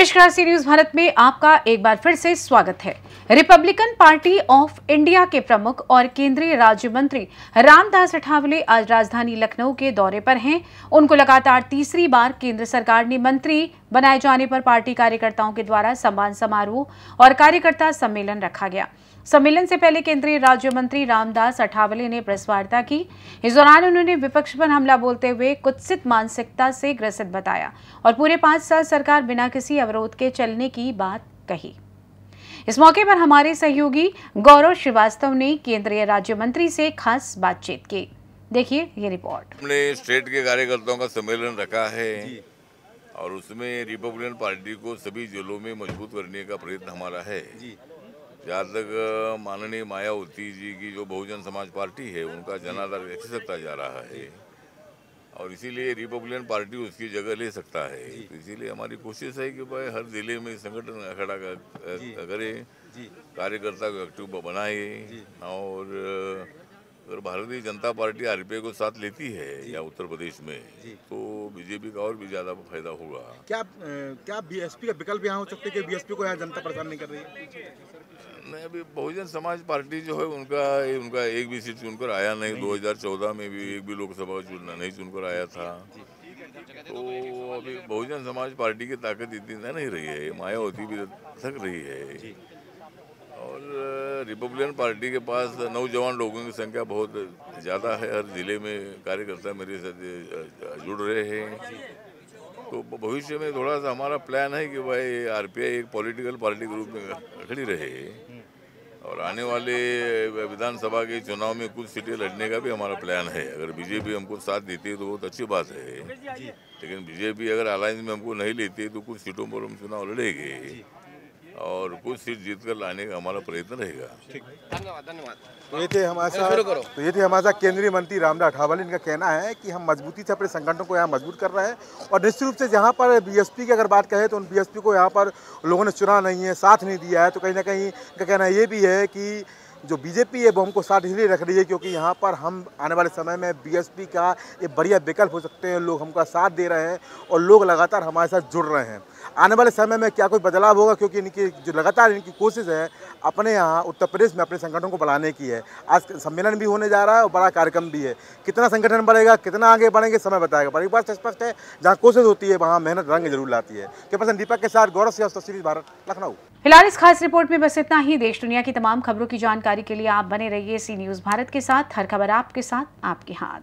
नमस्कार सी न्यूज भारत में आपका एक बार फिर से स्वागत है रिपब्लिकन पार्टी ऑफ इंडिया के प्रमुख और केंद्रीय राज्य मंत्री रामदास अठावले आज राजधानी लखनऊ के दौरे पर हैं उनको लगातार तीसरी बार केंद्र सरकार ने मंत्री बनाए जाने पर पार्टी कार्यकर्ताओं के द्वारा सम्मान समारोह और कार्यकर्ता सम्मेलन रखा गया सम्मेलन से पहले केंद्रीय राज्य मंत्री रामदास अठावले ने प्रेस वार्ता की इस दौरान उन्होंने विपक्ष पर हमला बोलते हुए कुत्सित मानसिकता से ग्रसित बताया और पूरे पांच साल सरकार बिना किसी अवरोध के चलने की बात कही इस मौके पर हमारे सहयोगी गौरव श्रीवास्तव ने केंद्रीय राज्य मंत्री से खास बातचीत की देखिए ये रिपोर्ट हमने स्टेट के कार्यकर्ताओं का सम्मेलन रखा है और उसमें रिपब्लिकन पार्टी को सभी जिलों में मजबूत करने का प्रयत्न हमारा है जहाँ तक माननीय मायावती जी की जो बहुजन समाज पार्टी है उनका जनाधार खिसकता जा रहा है और इसीलिए रिपब्लिकन पार्टी उसकी जगह ले सकता है तो इसीलिए हमारी कोशिश है कि भाई हर जिले में संगठन खड़ा करे कार्यकर्ता को एक्टिव बनाए और अगर भारतीय जनता पार्टी आर को साथ लेती है या उत्तर प्रदेश में तो बीजेपी का और भी ज्यादा फायदा होगा क्या क्या बीएसपी का विकल्प यहाँ हो सकते कि बीएसपी को यहाँ जनता परेशान नहीं कर रही है नहीं अभी बहुजन समाज पार्टी जो है उनका उनका एक भी सीट चुनकर आया नहीं, नहीं। 2014 में भी एक भी लोकसभा चुनना नहीं चुनकर आया था तो अभी बहुजन समाज पार्टी की ताकत इतनी नहीं रही है मायावती भी थक रही है और रिपब्लिकन पार्टी के पास नौजवान लोगों की संख्या बहुत ज़्यादा है हर ज़िले में कार्यकर्ता मेरे साथ जुड़ रहे हैं तो भविष्य में थोड़ा सा हमारा प्लान है कि भाई आरपीआई एक पॉलिटिकल पार्टी के रूप में खड़ी रहे और आने वाले विधानसभा के चुनाव में कुछ सीटें लड़ने का भी हमारा प्लान है अगर बीजेपी हमको साथ देती है तो बहुत अच्छी बात है लेकिन बीजेपी अगर अलायंस में हमको नहीं लेती तो कुछ सीटों पर हम चुनाव लड़ेंगे और कुछ सीट जीत कर लाने का हमारा प्रयत्न रहेगा धन्यवाद धन्यवाद तो ये थे हमारे साथ तो ये थे हमारे साथ केंद्रीय मंत्री रामदास अठावले इनका कहना है कि हम मजबूती से अपने संगठनों को यहाँ मजबूत कर रहे हैं और निश्चित रूप से जहाँ पर बीएसपी की अगर बात करें तो उन बीएसपी को यहाँ पर लोगों ने चुना नहीं है साथ नहीं दिया है तो कहीं ना कहीं इनका कहना ये भी है कि जो बीजेपी है वो हमको साथ इसलिए रख रही है क्योंकि यहाँ पर हम आने वाले समय में बीएसपी का एक बढ़िया विकल्प हो सकते हैं लोग हमका साथ दे रहे हैं और लोग लगातार हमारे साथ जुड़ रहे हैं आने वाले समय में क्या कोई बदलाव होगा क्योंकि इनकी जो लगातार इनकी कोशिश है अपने यहाँ उत्तर प्रदेश में अपने संगठन को बढ़ाने की है आज सम्मेलन भी होने जा रहा है और बड़ा कार्यक्रम भी है कितना संगठन बढ़ेगा कितना आगे बढ़ेंगे समय बताएगा पर एक बात स्पष्ट है जहाँ कोशिश होती है वहाँ मेहनत रंग जरूर लाती है के पसंद दीपक के साथ गौरव सिंह सीरीज भारत लखनऊ फिलहाल इस खास रिपोर्ट में बस इतना ही देश दुनिया की तमाम खबरों की जानकारी के लिए आप बने रहिए सी न्यूज़ भारत के साथ हर खबर आपके साथ आपके हाथ